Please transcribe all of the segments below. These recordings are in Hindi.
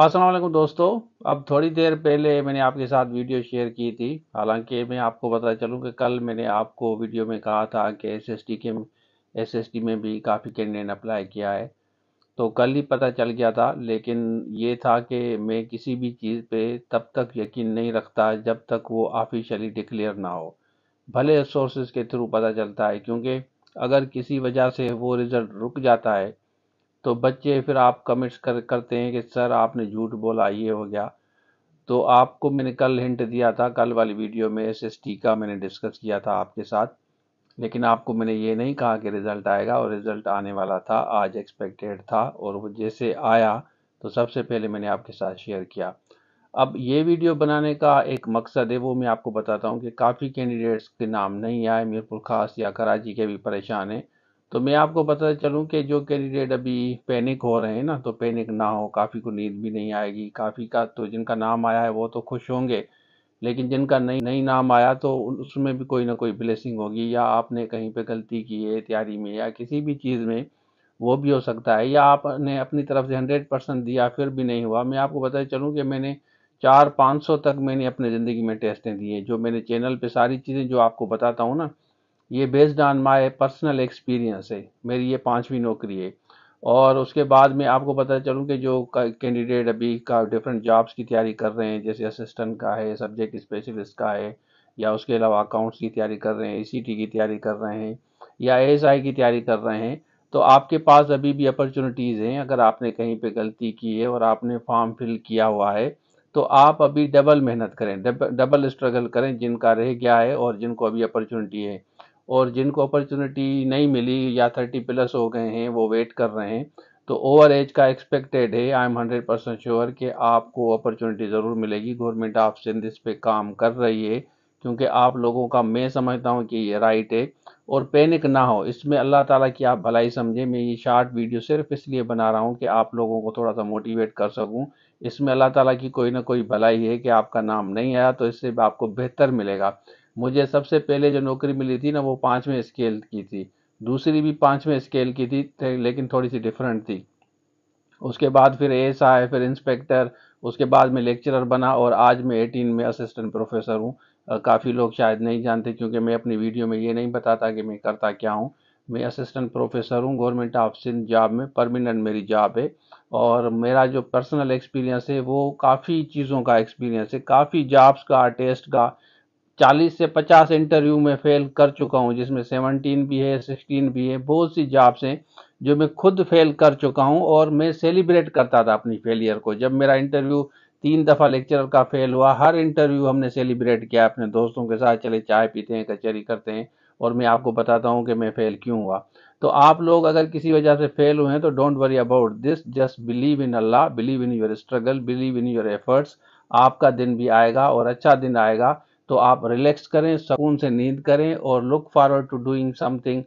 असलम दोस्तों अब थोड़ी देर पहले मैंने आपके साथ वीडियो शेयर की थी हालांकि मैं आपको बता चलूँ कि कल मैंने आपको वीडियो में कहा था कि एस एस टी के एस एस टी में भी काफ़ी कैंडिडेट अप्लाई किया है तो कल ही पता चल गया था लेकिन ये था कि मैं किसी भी चीज़ पे तब तक यकीन नहीं रखता जब तक वो ऑफिशियली डिक्लेयर ना हो भले सोर्सेज के थ्रू पता चलता है क्योंकि अगर किसी वजह से वो रिज़ल्ट रुक जाता है तो बच्चे फिर आप कमेंट्स कर करते हैं कि सर आपने झूठ बोला ये हो गया तो आपको मैंने कल हिंट दिया था कल वाली वीडियो में एस एस टी का मैंने डिस्कस किया था आपके साथ लेकिन आपको मैंने ये नहीं कहा कि रिज़ल्ट आएगा और रिज़ल्ट आने वाला था आज एक्सपेक्टेड था और वो जैसे आया तो सबसे पहले मैंने आपके साथ शेयर किया अब ये वीडियो बनाने का एक मकसद है वो मैं आपको बताता हूँ कि काफ़ी कैंडिडेट्स के नाम नहीं आए मीरपुर खास या कराची के भी परेशान हैं तो मैं आपको बताता चलूँ कि जो कैंडिडेट अभी पैनिक हो रहे हैं ना तो पैनिक ना हो काफ़ी को नींद भी नहीं आएगी काफ़ी का तो जिनका नाम आया है वो तो खुश होंगे लेकिन जिनका नई नई नाम आया तो उसमें भी कोई ना कोई ब्लेसिंग होगी या आपने कहीं पे गलती की है तैयारी में या किसी भी चीज़ में वो भी हो सकता है या आपने अपनी तरफ से हंड्रेड परसेंट दिया फिर भी नहीं हुआ मैं आपको बताता चलूँ कि मैंने चार पाँच सौ तक मैंने अपने ज़िंदगी में टेस्टें दी जो मैंने चैनल पर सारी चीज़ें जो आपको बताता हूँ ना ये based on my personal experience है मेरी ये पांचवी नौकरी है और उसके बाद में आपको पता चलूँ कि जो कैंडिडेट अभी का डिफरेंट जॉब्स की तैयारी कर रहे हैं जैसे असिस्टेंट का है सब्जेक्ट स्पेशलिस्ट का है या उसके अलावा अकाउंट्स की तैयारी कर रहे हैं ई e की तैयारी कर रहे हैं या एस की तैयारी कर रहे हैं तो आपके पास अभी भी अपॉर्चुनिटीज़ हैं अगर आपने कहीं पे गलती की है और आपने फॉर्म फिल किया हुआ है तो आप अभी डबल मेहनत करें डबल स्ट्रगल करें जिनका रह गया है और जिनको अभी अपॉर्चुनिटी है और जिनको अपॉर्चुनिटी नहीं मिली या थर्टी प्लस हो गए हैं वो वेट कर रहे हैं तो ओवर एज का एक्सपेक्टेड है I am hundred percent sure कि आपको अपॉर्चुनिटी ज़रूर मिलेगी गवर्नमेंट सिंध इस पर काम कर रही है क्योंकि आप लोगों का मैं समझता हूँ कि ये राइट है और पैनिक ना हो इसमें अल्लाह ताला की आप भलाई समझें मैं ये शार्ट वीडियो सिर्फ इसलिए बना रहा हूँ कि आप लोगों को थोड़ा सा मोटिवेट कर सकूँ इसमें अल्लाह ताला की कोई ना कोई भलाई है कि आपका नाम नहीं आया तो इससे आपको बेहतर मिलेगा मुझे सबसे पहले जो नौकरी मिली थी ना वो पाँचवें स्केल की थी दूसरी भी पाँचवें स्केल की थी लेकिन थोड़ी सी डिफरेंट थी उसके बाद फिर एस आए फिर इंस्पेक्टर उसके बाद मैं लेक्चरर बना और आज मैं एटीन में असिस्टेंट प्रोफेसर हूँ काफ़ी लोग शायद नहीं जानते क्योंकि मैं अपनी वीडियो में ये नहीं बताता कि मैं करता क्या हूँ मैं असिस्टेंट प्रोफेसर हूँ गवर्नमेंट ऑफ सिंध जॉब में परमिनेंट मेरी जॉब है और मेरा जो पर्सनल एक्सपीरियंस है वो काफ़ी चीज़ों का एक्सपीरियंस है काफ़ी जॉब्स का टेस्ट का चालीस से पचास इंटरव्यू में फेल कर चुका हूँ जिसमें सेवनटीन भी है सिक्सटीन भी है बहुत सी जॉब्स हैं जो मैं खुद फेल कर चुका हूँ और मैं सेलिब्रेट करता था अपनी फेलियर को जब मेरा इंटरव्यू तीन दफ़ा लेक्चरर का फेल हुआ हर इंटरव्यू हमने सेलिब्रेट किया अपने दोस्तों के साथ चले चाय पीते हैं कचहरी करते हैं और मैं आपको बताता हूँ कि मैं फेल क्यों हुआ तो आप लोग अगर किसी वजह से फेल हुए हैं तो don't worry about this just believe in Allah believe in your struggle believe in your efforts आपका दिन भी आएगा और अच्छा दिन आएगा तो आप रिलैक्स करें सुकून से नींद करें और look forward to doing something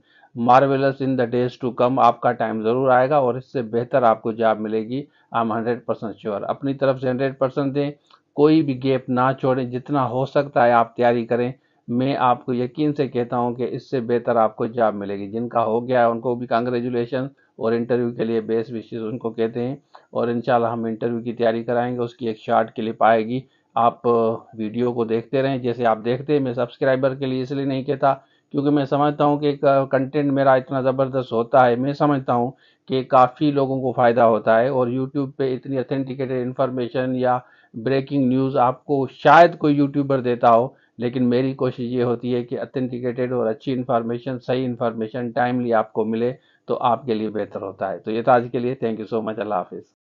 marvellous in the days to come आपका टाइम ज़रूर आएगा और इससे बेहतर आपको जॉब मिलेगी I am hundred percent sure अपनी तरफ से हंड्रेड परसेंट दें कोई भी गैप ना छोड़ें जितना हो सकता है आप तैयारी करें मैं आपको यकीन से कहता हूं कि इससे बेहतर आपको जॉब मिलेगी जिनका हो गया है उनको भी कंग्रेचुलेशन और इंटरव्यू के लिए बेस्ट विशेष उनको कहते हैं और इनशाला हम इंटरव्यू की तैयारी कराएंगे उसकी एक शार्ट क्लिप आएगी आप वीडियो को देखते रहें जैसे आप देखते हैं मैं सब्सक्राइबर के लिए इसलिए नहीं कहता क्योंकि मैं समझता हूँ कि कंटेंट मेरा इतना ज़बरदस्त होता है मैं समझता हूँ कि काफ़ी लोगों को फ़ायदा होता है और यूट्यूब पे इतनी अथेंटिकेटेड इन्फॉर्मेशन या ब्रेकिंग न्यूज़ आपको शायद कोई यूट्यूबर देता हो लेकिन मेरी कोशिश ये होती है कि अथेंटिकेटेड और अच्छी इन्फॉर्मेशन सही इन्फॉर्मेशन टाइमली आपको मिले तो आपके लिए बेहतर होता है तो ये था आज के लिए थैंक यू सो मच अल्लाह हाफिज़